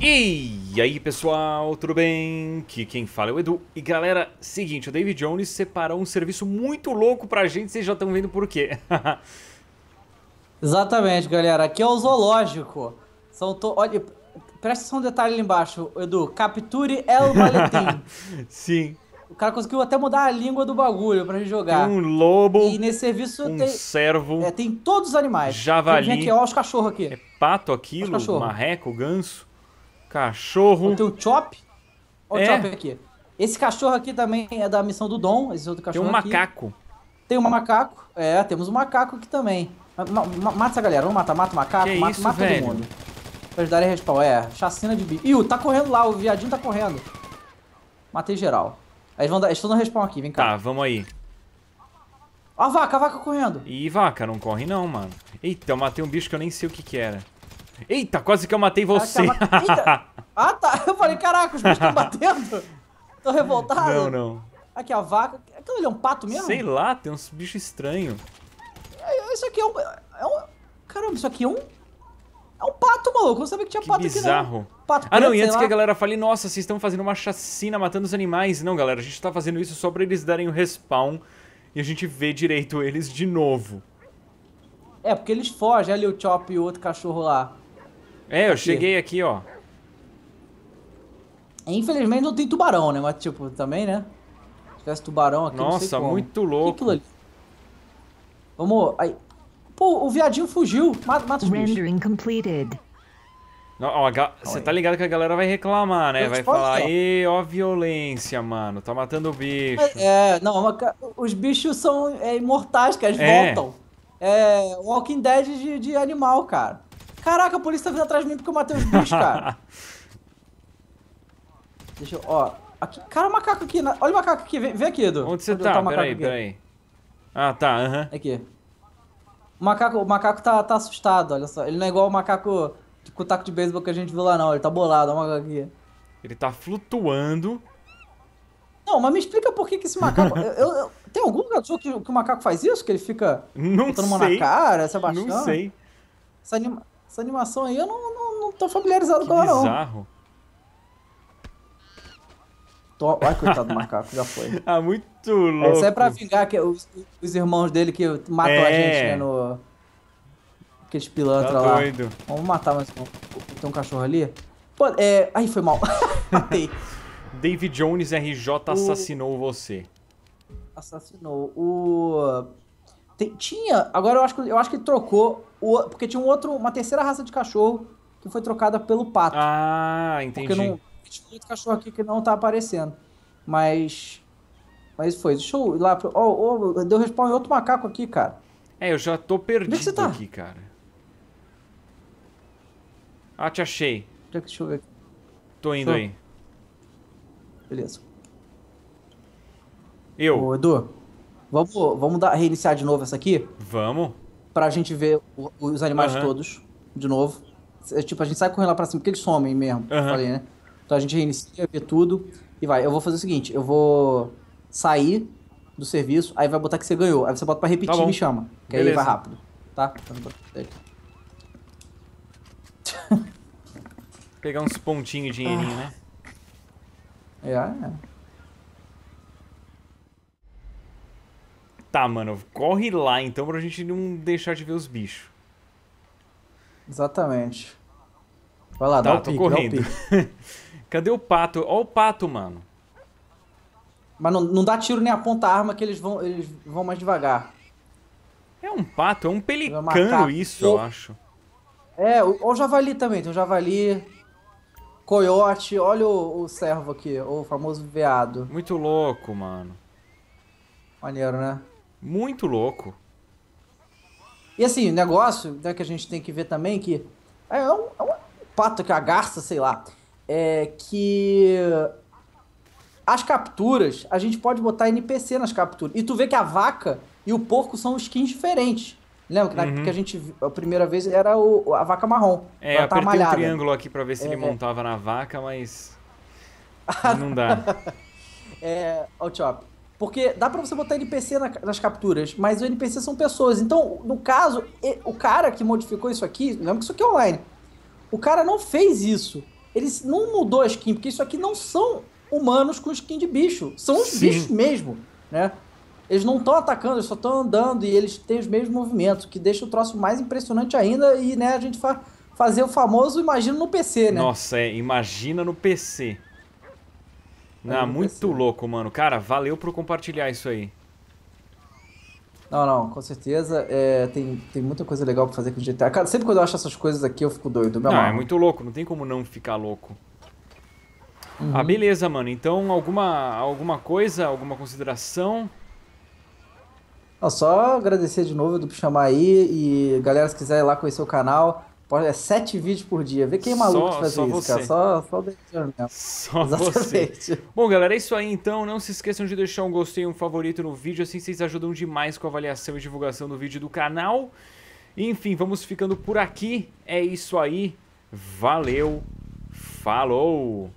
E aí pessoal, tudo bem? Aqui quem fala é o Edu. E galera, seguinte, o David Jones separou um serviço muito louco pra gente, vocês já estão vendo por quê. Exatamente, galera. Aqui é o zoológico. São to... Olha, presta atenção um detalhe ali embaixo, Edu. Capture El Valetim. Sim. O cara conseguiu até mudar a língua do bagulho pra gente jogar. Tem um lobo. E nesse serviço um tem. Servo. É, tem todos os animais. Javali. Tem aqui, ó, os cachorros aqui. É pato aquilo, marreco, ganso. Cachorro. O teu Chop. Olha é. o Chop aqui. Esse cachorro aqui também é da missão do Dom, esse outro cachorro Tem um aqui. macaco. Tem um macaco. É, temos um macaco aqui também. Ma ma mata essa galera, vamos matar, mata o macaco, que mata, isso, mata velho? todo mundo. Pra ajudar a respawn, é, chacina de bicho. Ih, tá correndo lá, o viadinho tá correndo. Matei geral. Eles, vão dar, eles estão no respawn aqui, vem cá. Tá, vamos aí. Ó a vaca, a vaca correndo. Ih, vaca, não corre não, mano. Eita, eu matei um bicho que eu nem sei o que que era. Eita, quase que eu matei você. Ah, ah tá. Eu falei, caraca, os bichos estão batendo. Tô revoltado. Não, não. Aqui, a vaca. Aquilo ali é um pato mesmo? Sei lá, tem uns bichos estranhos. É, é, isso aqui é um, é um... Caramba, isso aqui é um... É um pato, maluco. Eu não sabia que tinha que pato né? bizarro. aqui, não. Pato ah, não, e antes que a galera fale, nossa, vocês estão fazendo uma chacina matando os animais. Não, galera, a gente tá fazendo isso só pra eles darem o respawn e a gente vê direito eles de novo. É, porque eles fogem. ali o Chop e o outro cachorro lá. É, eu aqui. cheguei aqui, ó. Infelizmente não tem tubarão, né? Mas, tipo, também, né? Se tivesse tubarão aqui, Nossa, muito louco. Vamos... Aí. Pô, o viadinho fugiu. Mata, mata os Rendering completed. Você tá ligado que a galera vai reclamar, né? Vai falar, aí, ó, violência, mano. Tá matando o bicho. É, é não, os bichos são é, imortais, que eles é. voltam. É Walking Dead de, de animal, cara. Caraca, a polícia tá vindo atrás de mim porque eu matei os bichos, cara. Deixa eu, ó. Aqui, cara, o macaco aqui. Na, olha o macaco aqui. Vem, vem aqui, Edu. Onde você tá? Peraí, peraí. Ah, tá, aham. Aqui. O macaco, o macaco tá, tá assustado, olha só. Ele não é igual o macaco com o taco de beisebol que a gente viu lá, não. Ele tá bolado, olha o macaco aqui. Ele tá flutuando. Não, mas me explica por que, que esse macaco. eu, eu, eu, tem algum lugar do jogo que, que, o macaco faz isso? Que ele fica não sei. mão na cara, se abaixando? Não sei. Essa anima... Essa animação aí eu não, não, não tô familiarizado que com ela, não. bizarro. Tô... Ai, coitado do macaco, já foi. Ah, muito é, é louco. Isso é pra vingar que os, os irmãos dele que matam é. a gente, né, no... Aqueles pilantra tá lá. Doido. Vamos matar mais um... Tem um cachorro ali? Pô, é... Ai, foi mal. Matei. David Jones RJ assassinou o... você. Assassinou. O... Tem, tinha, agora eu acho, que, eu acho que trocou, o, porque tinha um outro, uma terceira raça de cachorro que foi trocada pelo pato. Ah, entendi. Porque não, tinha outro cachorro aqui que não tá aparecendo. Mas. Mas foi. Deixa eu ir lá. oh, oh, deu respawn em outro macaco aqui, cara. É, eu já tô é perdido Onde você tá? aqui, cara. Ah, te achei. É deixa eu ver Tô indo Show. aí. Beleza. Eu. Ô, Edu. Vamos, vamos dar, reiniciar de novo essa aqui? Vamos. Pra gente ver o, os animais uhum. todos de novo. É, tipo, a gente sai correndo lá pra cima, porque eles somem mesmo, uhum. falei, né? Então a gente reinicia, vê tudo e vai. Eu vou fazer o seguinte, eu vou sair do serviço, aí vai botar que você ganhou. Aí você bota pra repetir tá e me chama, que Beleza. aí vai rápido. Tá? Então, Pegar uns pontinhos, dinheirinho, ah. né? É, é. Tá, mano, corre lá então pra gente não deixar de ver os bichos. Exatamente. Vai lá, tá, dá o tô pique, correndo. O Cadê o pato? Ó o pato, mano. Mas não, não dá tiro nem aponta a arma que eles vão, eles vão mais devagar. É um pato, é um pelicano isso, eu acho. É, ou o javali também, tem o javali, coiote, olha o, o servo aqui, o famoso veado. Muito louco, mano. Maneiro, né? Muito louco. E assim, o negócio né, que a gente tem que ver também que é um, é um pato que a garça, sei lá, é que as capturas, a gente pode botar NPC nas capturas. E tu vê que a vaca e o porco são skins diferentes. Lembra que, uhum. que a uhum. gente, a primeira vez, era o, a vaca marrom. É, ela tá apertei o um triângulo aqui pra ver se é, ele é. montava é. na vaca, mas não dá. é, ó, Chop, porque dá pra você botar NPC na, nas capturas, mas o NPC são pessoas. Então, no caso, o cara que modificou isso aqui, lembra que isso aqui é online. O cara não fez isso. Ele não mudou a skin, porque isso aqui não são humanos com skin de bicho. São os Sim. bichos mesmo, né? Eles não estão atacando, eles só estão andando e eles têm os mesmos movimentos, que deixa o troço mais impressionante ainda e, né, a gente fa fazer o famoso imagina no PC, né? Nossa, é, imagina no PC. Ah, muito louco, mano. Cara, valeu por compartilhar isso aí. Não, não, com certeza. É, tem, tem muita coisa legal pra fazer com o GTA. Cara, sempre quando eu acho essas coisas aqui, eu fico doido. Meu não, é muito louco. Não tem como não ficar louco. Uhum. Ah, beleza, mano. Então, alguma, alguma coisa, alguma consideração? Não, só agradecer de novo do chamar aí. E galera, se quiser ir lá conhecer o canal, é sete vídeos por dia. Vê quem é maluco só, que faz só isso, você. cara. Só, só o Só Exatamente. você. Bom, galera, é isso aí então. Não se esqueçam de deixar um gostei e um favorito no vídeo. Assim vocês ajudam demais com a avaliação e divulgação do vídeo do canal. Enfim, vamos ficando por aqui. É isso aí. Valeu. Falou!